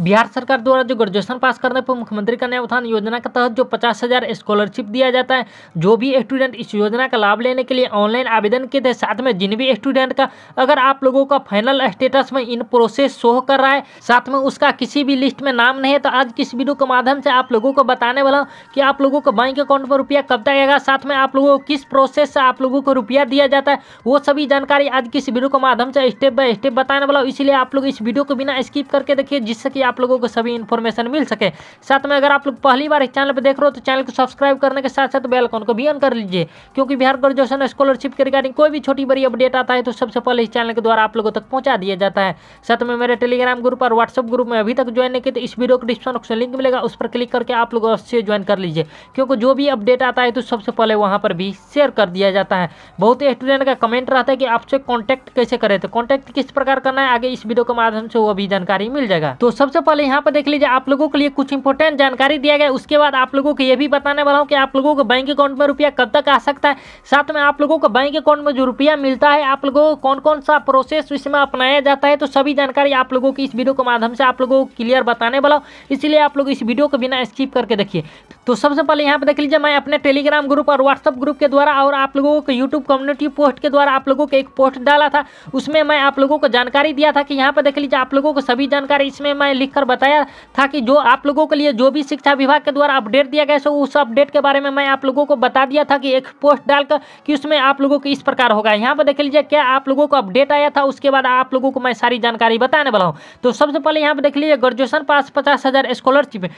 बिहार सरकार द्वारा जो ग्रेजुएशन पास करने पर मुख्यमंत्री कन्या उत्थान योजना के तहत जो पचास हज़ार स्कॉलरशिप दिया जाता है जो भी स्टूडेंट इस योजना का लाभ लेने के लिए ऑनलाइन आवेदन किए थे साथ में जिन भी स्टूडेंट का अगर आप लोगों का फाइनल स्टेटस में इन प्रोसेस शो कर रहा है साथ में उसका किसी भी लिस्ट में नाम नहीं है तो आज किस वीडियो के माध्यम से आप लोगों को बताने वाला हूँ कि आप लोगों को बैंक अकाउंट पर रुपया कब जाएगा साथ में आप लोगों को किस प्रोसेस से आप लोगों को रुपया दिया जाता है वो सभी जानकारी आज किस वीडियो के माध्यम से स्टेप बाय स्टेप बताने वाला हूँ इसीलिए आप लोग इस वीडियो को बिना स्किप करके देखिए जिससे कि आप लोगों को सभी इन्फॉर्मेशन मिल सके साथ में अगर आप लोग पहली बार इस चैनल पर देख रहे हो तो चैनल को सब्सक्राइब करने के साथ साथ बेलकॉन को भी ऑन कर लीजिए क्योंकि बिहार ग्रेजुएशन स्कॉलरशिप के रिगार्डिंग कोई भी छोटी बड़ी अपडेट आता है तो सबसे पहले इस चैनल के द्वारा आप लोगों तक पहुँचा दिया जाता है साथ में मेरे टेलीग्राम ग्रुप और व्हाट्सअप ग्रुप में अभी तक ज्वाइन नहीं किया तो इस वीडियो को डिस्क्रिप्शन बॉक्स में लिंक मिलेगा उस पर क्लिक करके आप लोग अवश्य ज्वाइन कर लीजिए क्योंकि जो भी अपडेट आता है तो सबसे पहले वहाँ पर भी शेयर कर दिया जाता है बहुत ही स्टूडेंट का कमेंट रहता है कि आपसे कॉन्टैक्ट कैसे करें तो कॉन्टैक्ट किस प्रकार करना है आगे इस वीडियो के माध्यम से वो भी जानकारी मिल जाएगा तो सबसे सबसे पहले यहाँ पर देख लीजिए आप लोगों के लिए कुछ इंपोर्टेंट जानकारी दिया गया उसके बाद आप लोगों को यह भी बताने वाला हूँ कि आप लोगों को बैंक अकाउंट में रुपया कब तक आ सकता है साथ में आप लोगों को बैंक अकाउंट में जो रुपया मिलता है आप लोगों को कौन कौन सा प्रोसेस इसमें अपनाया जाता है तो सभी जानकारी आप लोगों की इस वीडियो के माध्यम से आप लोगों को क्लियर बताने वाला हूँ इसलिए आप लोग इस वीडियो को बिना स्किप करके देखिए तो सबसे पहले यहाँ पर देख लीजिए मैं अपने टेलीग्राम ग्रुप और व्हाट्सअप ग्रुप के द्वारा और आप लोगों को यूट्यूब कम्युनिटी पोस्ट के द्वारा आप लोगों को एक पोस्ट डाला था उसमें मैं आप लोगों को जानकारी दिया था कि यहाँ पर देख लीजिए आप लोगों को सभी जानकारी इसमें मैं लिखकर बताया था कि जो आप लोगों के लिए जो भी शिक्षा विभाग के द्वारा अपडेट दिया गया है उस अपडेट के बारे में मैं आप लोगों को बता दिया था कि एक पोस्ट डालकर कि उसमें आप लोगों को इस प्रकार होगा यहाँ पर देख लीजिए क्या आप लोगों को अपडेट आया था उसके बाद आप लोगों को मैं सारी जानकारी बताने वाला हूँ तो सबसे पहले यहाँ पर देख लीजिए ग्रेजुएशन पास पचास स्कॉलरशिप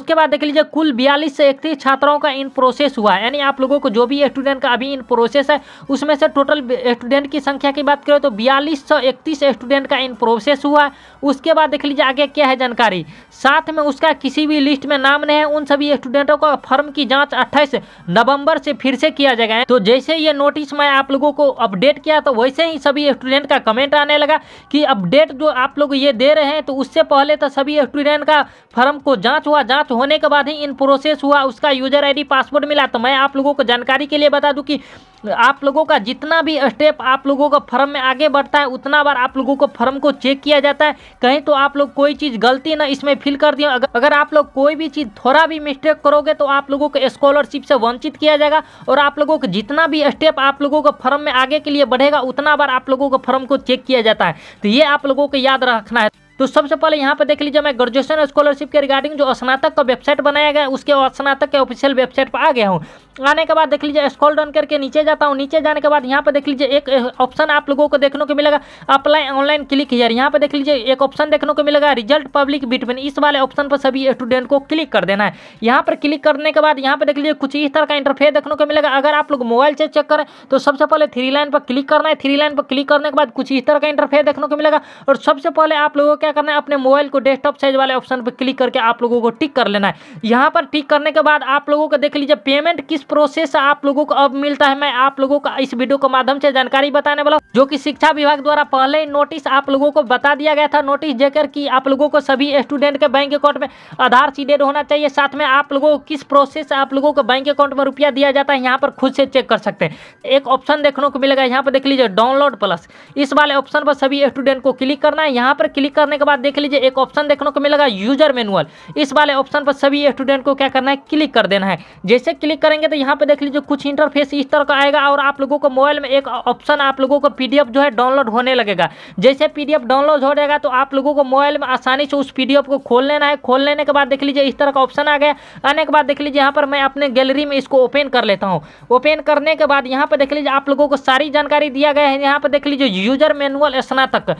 उसके बाद देख लीजिए कुल बयालीस से इकतीस छात्राओं का इन प्रोसेस हुआ यानी आप लोगों को जो भी स्टूडेंट का अभी इन प्रोसेस है उसमें से टोटल स्टूडेंट की संख्या की बात करें तो बयालीस स्टूडेंट का इन प्रोसेस हुआ उसके बाद देख लीजिए आगे क्या है जानकारी साथ में उसका किसी भी लिस्ट में नाम नहीं है उन सभी स्टूडेंटों का फॉर्म की जांच 28 नवंबर से फिर से किया जाएगा तो जैसे ये नोटिस मैं आप लोगों को अपडेट किया तो वैसे ही सभी स्टूडेंट का कमेंट आने लगा कि अपडेट जो आप लोग ये दे रहे हैं तो उससे पहले तो सभी स्टूडेंट का फॉर्म को जाँच हुआ जाँच होने के बाद ही इन प्रोसेस हुआ उसका यूजर आई पासवर्ड मिला तो मैं आप लोगों को जानकारी के लिए बता दूँ की आप लोगों का जितना भी स्टेप आप लोगों का फर्म में आगे बढ़ता है उतना बार आप लोगों को फर्म को चेक किया जाता है कहीं तो आप लोग कोई चीज़ गलती ना इसमें फिल कर दिए अगर, अगर आप लोग कोई भी चीज़ थोड़ा भी मिस्टेक करोगे तो आप लोगों को स्कॉलरशिप से वंचित किया जाएगा और आप लोगों का जितना भी स्टेप आप लोगों का फर्म में आगे के लिए बढ़ेगा उतना बार आप लोगों को फर्म को चेक किया जाता है तो ये आप लोगों को याद रखना है तो सबसे पहले यहाँ पर देख लीजिए मैं ग्रेजुएशन स्कॉलरशिप के रिगार्डिंग जो स्नातक का वेबसाइट बनाया गया उसके स्नातक के ऑफिशियल वेबसाइट पर आ गया हूँ आने के बाद देख लीजिए स्कॉल डन करके नीचे जाता हूँ नीचे जाने के बाद यहाँ पर देख लीजिए एक ऑप्शन आप लोगों को देखने को मिलेगा अप्लाई ऑनलाइन क्लिक हियर यहाँ पर देख लीजिए एक ऑप्शन देखने को मिलेगा रिजल्ट पब्लिक बिटवीन इस वाले ऑप्शन पर सभी स्टूडेंट को क्लिक कर देना है यहाँ पर क्लिक करने के बाद यहाँ पर देख लीजिए कुछ इस तरह का इंटरफेस देखने को मिलेगा अगर आप लोग मोबाइल से चेक करें तो सबसे पहले थ्री लाइन पर क्लिक करना है थ्री लाइन पर क्लिक करने के बाद कुछ इस तरह का इंटरफेस देखने को मिलेगा और सबसे पहले आप लोगों को क्या करना है अपने मोबाइल को डेस्कटॉप साइज वाले ऑप्शन पर क्लिक करके आप लोगों को टिक कर लेना है यहाँ पर टिक करने के बाद आप लोगों को देख लीजिए पेमेंट किस प्रोसेस से आप लोगों को अब मिलता है मैं आप लोगों का इस वीडियो के माध्यम से जानकारी बताने वाला जो कि शिक्षा विभाग द्वारा पहले ही नोटिस आप लोगों को बता दिया गया था नोटिस देकर कि आप लोगों को सभी स्टूडेंट के बैंक अकाउंट में आधार सीडेड होना चाहिए साथ में आप लोगों को किस प्रोसेस आप लोगों को बैंक अकाउंट में रुपया दिया जाता है यहाँ पर खुद से चेक कर सकते हैं एक ऑप्शन देखने को मिलेगा यहाँ पर देख लीजिए डाउनलोड प्लस इस वाले ऑप्शन पर सभी स्टूडेंट को क्लिक करना है यहाँ पर क्लिक करना करने के बाद देख लीजिए एक ऑप्शन देखने को मिलेगा यूजर मैनुअल इस वाले ऑप्शन पर सभी स्टूडेंट को क्या करना है क्लिक कर देना है जैसे क्लिक करेंगे तो यहाँ पे देख लीजिए कुछ इंटरफेस इस तरह का आएगा और आप लोगों को मोबाइल में एक ऑप्शन आप लोगों को पी जो है डाउनलोड होने लगेगा जैसे पी डाउनलोड हो जाएगा तो आप लोगों को मोबाइल में आसानी से उस पी को खोल लेना है खोल लेने के बाद देख लीजिए इस तरह का ऑप्शन आ गया आने के बाद देख लीजिए यहाँ पर मैं अपने गैलरी में इसको ओपन कर लेता हूँ ओपन करने के बाद यहाँ पर देख लीजिए आप लोगों को सारी जानकारी दिया गया है यहाँ पर देख लीजिए यूजर मैनुअल स्नातक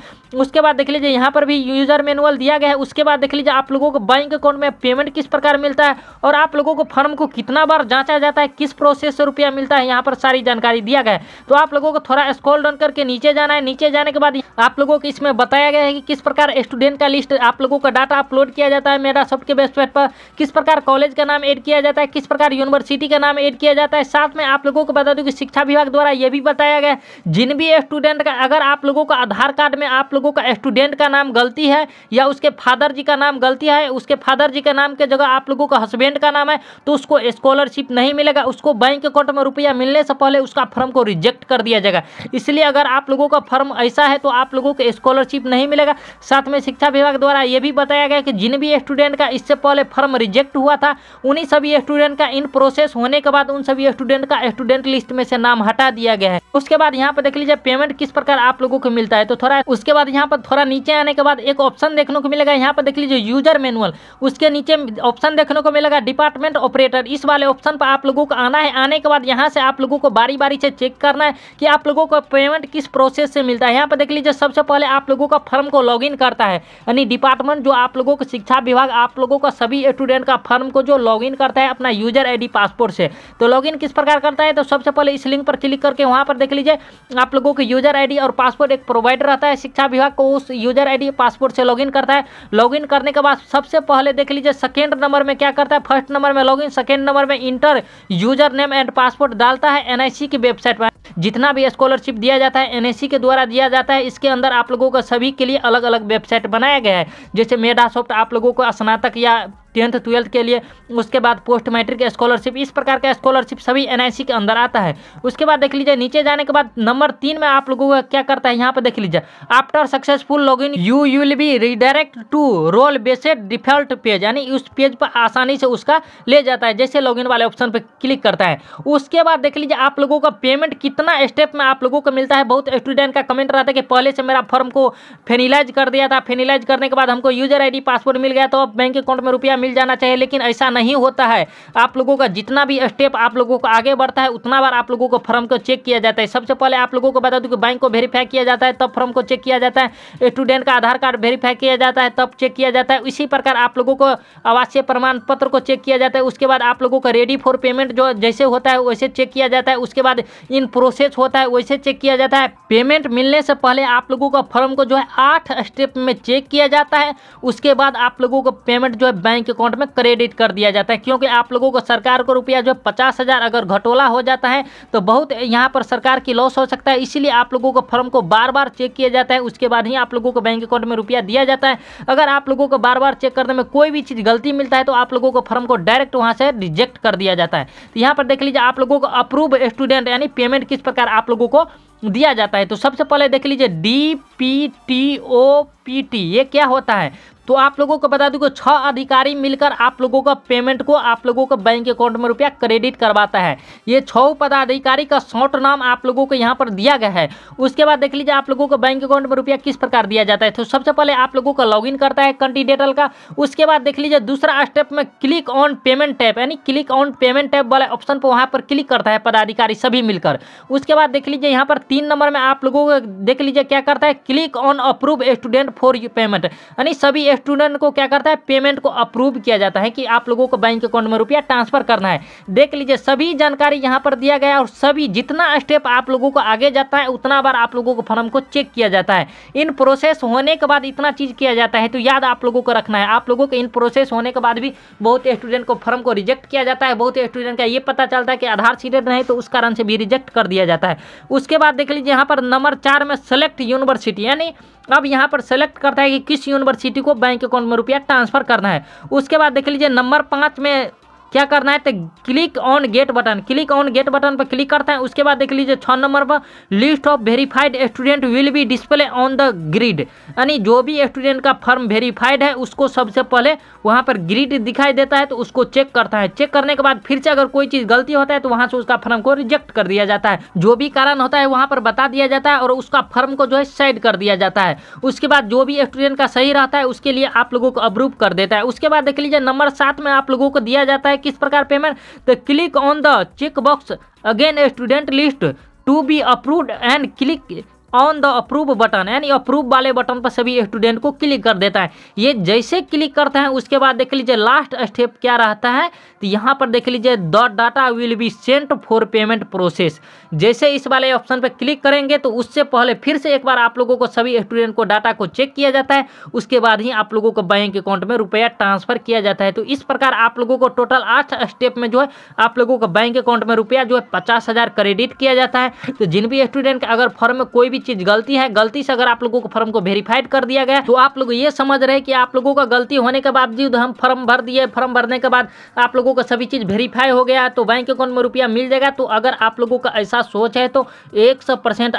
उसके बाद देख लीजिए यहाँ पर भी यूजर मैनुअल दिया गया है उसके बाद देख लीजिए आप लोगों को बैंक अकाउंट में पेमेंट किस प्रकार मिलता है और आप लोगों को फर्म को कितना बार जांचा जाता है किस प्रोसेस से रुपया मिलता है यहाँ पर सारी जानकारी दिया गया है तो आप लोगों को थोड़ा स्कॉल डाउन करके नीचे जाना है नीचे जाने के बाद आप लोगों को इसमें बताया गया है कि किस प्रकार स्टूडेंट का लिस्ट आप लोगों का डाटा अपलोड किया जाता है मेरा सबके वेबसाइट पर किस प्रकार कॉलेज का नाम एड किया जाता है किस प्रकार यूनिवर्सिटी का नाम एड किया जाता है साथ में आप लोगों को बता दूँ कि शिक्षा विभाग द्वारा यह भी बताया गया जिन भी स्टूडेंट का अगर आप लोगों का आधार कार्ड में आप लोगों का स्टूडेंट का नाम गलती गलती है या उसके फादर जी का नाम गलती है उसके फादर जी के नाम के जगह आप लोगों का हस्बैंड का नाम है तो उसको स्कॉलरशिप नहीं मिलेगा उसको बैंक अकाउंट में रुपया मिलने से पहले उसका फॉर्म को रिजेक्ट कर दिया जाएगा इसलिए अगर आप लोगों का फॉर्म ऐसा है तो आप लोगों को स्कॉलरशिप नहीं मिलेगा साथ में शिक्षा विभाग द्वारा यह भी बताया गया कि जिन भी स्टूडेंट का इससे पहले फॉर्म रिजेक्ट हुआ था उन्हीं सभी स्टूडेंट का इन प्रोसेस होने के बाद उन सभी स्टूडेंट का स्टूडेंट लिस्ट में से नाम हटा दिया गया है उसके बाद यहाँ पर देख लीजिए पेमेंट किस प्रकार आप लोगों को मिलता है तो थोड़ा उसके बाद यहाँ पर थोड़ा नीचे आने के बाद एक ऑप्शन देखने को मिलेगा यहाँ पर देख लीजिए यूजर मैनुअल उसके नीचे ऑप्शन देखने को मिलेगा डिपार्टमेंट ऑपरेटर इस वाले ऑप्शन पर आप लोगों को आना है आने के बाद यहाँ से आप लोगों को बारी बारी से चेक करना है कि आप लोगों को पेमेंट किस प्रोसेस से मिलता है यहाँ पर देख लीजिए सबसे पहले आप लोगों का फर्म को लॉग करता है यानी डिपार्टमेंट जो आप लोगों को शिक्षा विभाग आप लोगों का सभी स्टूडेंट का फर्म को जो लॉग करता है अपना यूजर आई पासपोर्ट से तो लॉग किस प्रकार करता है तो सबसे पहले इस लिंक पर क्लिक करके वहाँ पर देख लीजिए आप लोगों के यूजर आई और पासपोर्ट एक प्रोवाइड रहता है शिक्षा विभाग को उस यूजर आई पास पासपोर्ट से लॉगिन करता है लॉगिन करने के बाद सबसे पहले देख लीजिए सेकेंड नंबर में क्या करता है फर्स्ट नंबर में लॉगिन सेकेंड नंबर में enter user name and passport डालता है एनआईसी की वेबसाइट पर जितना भी स्कॉलरशिप दिया जाता है एनएससी के द्वारा दिया जाता है इसके अंदर आप लोगों का सभी के लिए अलग अलग वेबसाइट बनाया गया है जैसे मेडासॉफ्ट आप लोगों को स्नातक या टेंथ ट्वेल्थ के लिए उसके बाद पोस्ट मैट्रिक स्कॉलरशिप इस प्रकार का स्कॉलरशिप सभी एन के अंदर आता है उसके बाद देख लीजिए नीचे जाने के बाद नंबर तीन में आप लोगों का क्या करता है यहाँ पर देख लीजिए after successful log in you you will be redirect to role based default page यानी उस पेज पर आसानी से उसका ले जाता है जैसे लॉग वाले ऑप्शन पर क्लिक करता है उसके बाद देख लीजिए आप लोगों का पेमेंट कितना स्टेप में आप लोगों को मिलता है बहुत स्टूडेंट का कमेंट रहता है कि पहले से मेरा फॉर्म को फेनिलाइज कर दिया था फेनिलाइज करने के बाद हमको यूजर आई पासवर्ड मिल गया तो अब बैंक अकाउंट में रुपया मिल जाना चाहिए लेकिन ऐसा नहीं होता है आप लोगों का जितना भी स्टेप आप लोगों को आगे बढ़ता है उतना बार आप लोगों को फॉर्म को चेक किया जाता है सबसे पहले आप लोगों को बता दूँ कि बैंक को वेरीफाई किया जाता है तब फॉर्म को चेक किया जाता है स्टूडेंट का आधार कार्ड वेरीफाई किया जाता है तब चेक किया जाता है इसी प्रकार आप लोगों को आवासीय प्रमाण पत्र को चेक किया जाता है उसके बाद आप लोगों का रेडी फॉर पेमेंट जो जैसे होता है वैसे चेक किया जाता है उसके बाद इन प्रोसेस होता है वैसे चेक किया जाता है पेमेंट मिलने से पहले आप लोगों का फॉर्म को जो है आठ स्टेप में चेक किया जाता है उसके बाद आप लोगों को पेमेंट जो है बैंक आपके अकाउंट में क्रेडिट कर दिया जाता है क्योंकि आप लोगों को सरकार को रुपया जो पचास हज़ार अगर घटोला हो जाता है तो बहुत यहाँ पर सरकार की लॉस हो सकता है इसीलिए आप लोगों को फॉर्म को बार बार चेक किया जाता है उसके बाद ही आप लोगों को बैंक अकाउंट में रुपया दिया जाता है अगर आप लोगों को बार बार चेक करने में कोई भी चीज़ गलती मिलता है तो आप लोगों को फॉर्म को डायरेक्ट वहाँ से रिजेक्ट कर दिया जाता है तो यहाँ पर देख लीजिए आप लोगों को अप्रूव स्टूडेंट यानी पेमेंट किस प्रकार आप लोगों को दिया जाता है तो सबसे पहले देख लीजिए D P T O P T ये क्या होता है तो आप लोगों को बता दूं कि छह अधिकारी मिलकर आप लोगों का पेमेंट को आप लोगों का बैंक अकाउंट में रुपया क्रेडिट करवाता है ये छह पदाधिकारी का शॉर्ट नाम आप लोगों को यहाँ पर दिया गया है उसके बाद देख लीजिए आप लोगों को बैंक अकाउंट में रुपया किस प्रकार दिया जाता है तो सबसे पहले आप लोगों का लॉग करता है कंटीडेटल का उसके बाद देख लीजिए दूसरा स्टेप में क्लिक ऑन पेमेंट टैप यानी क्लिक ऑन पेमेंट टैप वाले ऑप्शन पर वहाँ पर क्लिक करता है पदाधिकारी सभी मिलकर उसके बाद देख लीजिए यहाँ पर तीन नंबर में आप लोगों को देख लीजिए क्या करता है click on approve student for you payment यानी सभी स्टूडेंट को क्या करता है पेमेंट को अप्रूव किया जाता है कि आप लोगों को बैंक अकाउंट में रुपया ट्रांसफर करना है देख लीजिए सभी जानकारी यहाँ पर दिया गया और सभी जितना स्टेप आप लोगों को आगे जाता है उतना बार आप लोगों को फॉर्म को चेक किया जाता है इन प्रोसेस होने के बाद इतना चीज़ किया जाता है तो याद आप लोगों को रखना है आप लोगों के इन प्रोसेस होने के बाद भी बहुत स्टूडेंट को फॉर्म को रिजेक्ट किया जाता है बहुत स्टूडेंट का ये पता चलता है कि आधार सीरियल नहीं तो उस कारण से भी रिजेक्ट कर दिया जाता है उसके बाद देख लीजिए यहाँ पर नंबर चार में सेलेक्ट यूनिवर्सिटी यानी अब यहाँ पर सेलेक्ट करता है कि किस यूनिवर्सिटी को बैंक अकाउंट में रुपया ट्रांसफर करना है उसके बाद देख लीजिए नंबर पाँच में क्या करना है तो click on get button click on get button पर क्लिक करते हैं उसके बाद देख लीजिए छः नंबर पर list of verified student will be display on the grid यानी जो भी स्टूडेंट का फॉर्म वेरीफाइड है उसको सबसे पहले वहाँ पर ग्रिड दिखाई देता है तो उसको चेक करता है चेक करने के बाद फिर से अगर कोई चीज़ गलती होता है तो वहाँ से उसका फॉर्म को रिजेक्ट कर दिया जाता है जो भी कारण होता है वहाँ पर बता दिया जाता है और उसका फॉर्म को जो है साइड कर दिया जाता है उसके बाद जो भी स्टूडेंट का सही रहता है उसके लिए आप लोगों को अप्रूव कर देता है उसके बाद देख लीजिए नंबर सात में आप लोगों को दिया जाता है किस प्रकार पेमेंट तो click on the check box again student list to be approved and click on the approve button यानी अप्रूव वाले बटन पर सभी स्टूडेंट को क्लिक कर देता है ये जैसे क्लिक करते हैं उसके बाद देख लीजिए लास्ट स्टेप क्या रहता है तो यहाँ पर देख लीजिए the data will be sent for payment process जैसे इस वाले ऑप्शन पर क्लिक करेंगे तो उससे पहले फिर से एक बार आप लोगों को सभी स्टूडेंट को डाटा को चेक किया जाता है उसके बाद ही आप लोगों को बैंक अकाउंट में रुपया ट्रांसफर किया जाता है तो इस प्रकार आप लोगों को टोटल आठ स्टेप में जो है आप लोगों को बैंक अकाउंट में रुपया जो है पचास क्रेडिट किया जाता है तो जिन भी स्टूडेंट अगर फॉर्म में कोई भी चीज गलती है गलती से अगर आप लोगों को फॉर्म को वेरीफाइड कर दिया गया तो आप लोग ये समझ रहे कि आप लोगों का गलती होने के बावजूद हम फॉर्म भर दिए फॉर्म भरने के बाद आप लोगों का सभी चीज वेरीफाई हो गया तो बैंक अकाउंट में रुपया मिल जाएगा तो अगर आप लोगों का ऐसा सोच है तो एक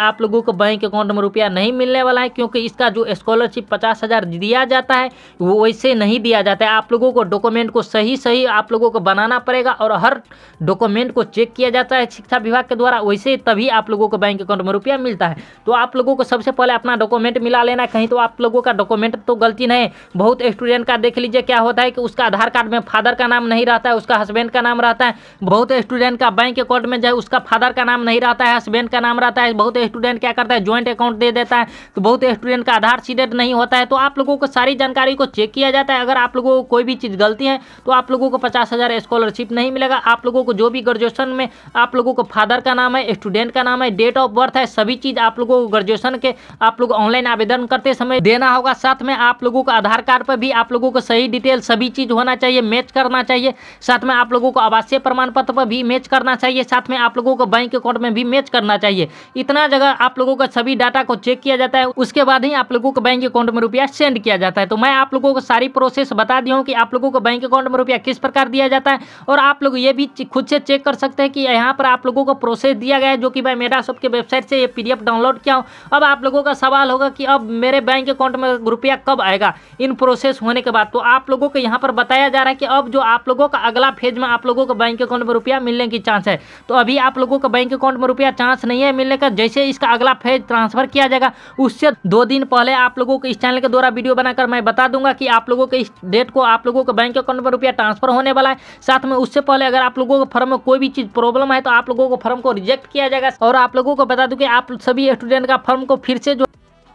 आप लोगों को बैंक अकाउंट में रुपया नहीं मिलने वाला है क्योंकि इसका जो स्कॉलरशिप पचास दिया जाता है वो वैसे नहीं दिया जाता है आप लोगों को डॉक्यूमेंट को सही सही आप लोगों को बनाना पड़ेगा और हर डॉक्यूमेंट को चेक किया जाता है शिक्षा विभाग के द्वारा वैसे तभी आप लोगों को बैंक अकाउंट में रुपया मिलता है तो तो आप लोगों को सबसे पहले अपना डॉक्यूमेंट मिला लेना कहीं तो आप लोगों का डॉक्यूमेंट तो गलती नहीं बहुत स्टूडेंट का देख लीजिए क्या होता है कि उसका आधार कार्ड में फादर का नाम नहीं रहता है उसका हस्बैंड का नाम रहता है बहुत स्टूडेंट का बैंक अकाउंट में जाए उसका फादर का नाम नहीं रहता है हस्बैंड का नाम रहता है बहुत स्टूडेंट क्या करता है ज्वाइंट अकाउंट दे देता है तो बहुत स्टूडेंट का आधार सीडेट नहीं होता है तो आप लोगों को सारी जानकारी को चेक किया जाता है अगर आप लोगों को कोई भी चीज़ गलती है तो आप लोगों को पचास हज़ार स्कॉलरशिप नहीं मिलेगा आप लोगों को जो भी ग्रेजुएशन में आप लोगों को फादर का नाम है स्टूडेंट का नाम है डेट ऑफ बर्थ है सभी चीज़ आप लोगों ग्रेजुएशन के आप लोग ऑनलाइन आवेदन करते समय देना होगा साथ में आप लोगों को आधार कार्ड पर भी आप लोगों को सही डिटेल सभी चीज़ होना चाहिए मैच करना चाहिए साथ में आप लोगों को आवासीय प्रमाण पत्र पर भी मैच करना चाहिए साथ में आप लोगों को बैंक अकाउंट में भी मैच करना चाहिए इतना जगह आप लोगों का सभी डाटा को चेक किया जाता है उसके बाद ही आप लोगों को बैंक अकाउंट में रुपया सेंड किया जाता है तो मैं आप लोगों को सारी प्रोसेस बता दिया हूँ कि आप लोगों को बैंक अकाउंट में रुपया किस प्रकार दिया जाता है और आप लोग ये भी खुद से चेक कर सकते हैं कि यहाँ पर आप लोगों को प्रोसेस दिया गया है जो कि मैं मेरा सबके वेबसाइट से ये पीडीएफ डाउनलोड किया जाऊँ अब आप लोगों का सवाल होगा कि अब मेरे बैंक अकाउंट में रुपया कब आएगा इन प्रोसेस होने के बाद तो आप लोगों को यहाँ पर बताया जा रहा है कि अब जो आप लोगों का अगला फेज में आप लोगों का बैंक अकाउंट में रुपया मिलने की चांस है तो अभी आप लोगों का बैंक अकाउंट में रुपया चांस नहीं है मिलने का जैसे इसका अगला फेज ट्रांसफर किया जाएगा उससे दो दिन पहले आप लोगों को इस चैनल के द्वारा वीडियो बनाकर मैं बता दूंगा कि आप लोगों के इस डेट को आप लोगों के बैंक अकाउंट में रुपया ट्रांसफर होने वाला है साथ में उससे पहले अगर आप लोगों के फर्म में कोई भी चीज प्रॉब्लम है तो आप लोगों को फर्म को रिजेक्ट किया जाएगा और आप लोगों को बता दूं कि आप सभी स्टूडेंट का फर्म को फिर से जो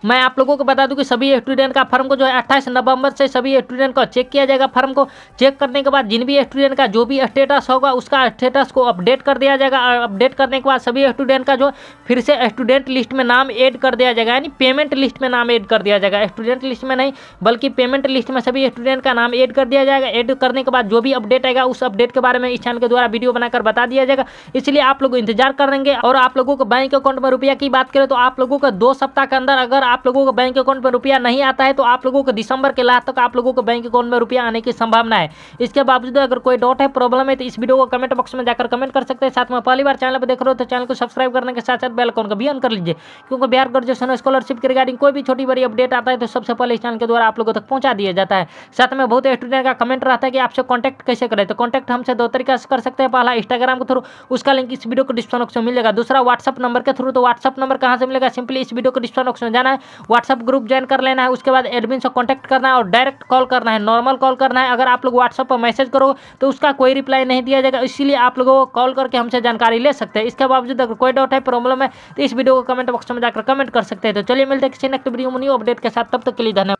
मैं आप लोगों को बता दूं कि सभी स्टूडेंट का फर्म को जो है अट्ठाईस नवंबर से सभी स्टूडेंट का चेक किया जाएगा फर्म को चेक करने के बाद जिन भी स्टूडेंट का जो भी स्टेटस होगा उसका स्टेटस को अपडेट कर दिया जाएगा और अपडेट करने के बाद सभी स्टूडेंट का जो फिर से स्टूडेंट लिस्ट में नाम ऐड कर दिया जाएगा यानी पेमेंट लिस्ट में नाम ऐड कर दिया जाएगा स्टूडेंट लिस्ट में नहीं बल्कि पेमेंट लिस्ट में सभी स्टूडेंट का नाम ऐड कर दिया जाएगा एड करने के बाद जो भी अपडेट आएगा उस अपडेट के बारे में इस चैनल के द्वारा वीडियो बनाकर बता दिया जाएगा इसलिए आप लोग इंतजार करेंगे और आप लोगों को बैंक अकाउंट में रुपया की बात करें तो आप लोगों का दो सप्ताह के अंदर अगर आप लोगों का बैंक अकाउंट में रुपया नहीं आता है तो आप लोगों को दिसंबर के लास्ट तक आप लोगों को बैंक अकाउंट में रुपया आने की संभावना है इसके बावजूद अगर कोई डॉट है प्रॉब्लम है तो इस वीडियो को कमेंट बॉक्स में जाकर कमेंट कर सकते हैं साथ में पहली बार चैनल पर देख रहे हो तो चैनल को सब्सक्राइब करने के साथ साथ बेल अकाउंट का भी ऑन कर लीजिए क्योंकि बिहार ग्रेजुएशन स्कॉलरशिप के रिगार्डिंग कोई भी छोटी बड़ी अपडेट आता है तो सबसे पहले इस चैनल के द्वारा आप लोगों तक पहुंचा दिया जाता है साथ में बहुत स्टूडेंट का कमेंट रहता है कि आपसे कॉन्टैक्ट कैसे करें तो कॉन्टैक्ट हमसे दो तरीके से कर सकते हैं पहला इंस्टाग्राम के थ्रू उसका लिंक इस वीडियो को डिस्क्रिप्शन बॉक्स में मिलेगा दूसरा व्हाट्सअप नंबर के थ्रू तो व्हाट्सअप नंबर कहाँ से मिलेगा सिंपली इस वीडियो को डिस्क्रिप्शन बॉक्स में जाना है है व्हाट्सअप ग्रुप ज्वाइन कर लेना है उसके बाद एडमिन से कॉन्टैक्ट करना है और डायरेक्ट कॉल करना है नॉर्मल कॉल करना है अगर आप लोग व्हाट्सअप पर मैसेज करो तो उसका कोई रिप्लाई नहीं दिया जाएगा इसीलिए आप लोगों को कॉल करके हमसे जानकारी ले सकते हैं इसके बावजूद अगर कोई डाउट है प्रॉब्लम है तो इस वीडियो को कमेंट बॉक्स में जाकर कमेंट कर सकते हैं तो चलिए मिलते हैं किसी नेक्स्ट वीडियो में न्यू अपडेट के साथ तब तक के लिए धन्यवाद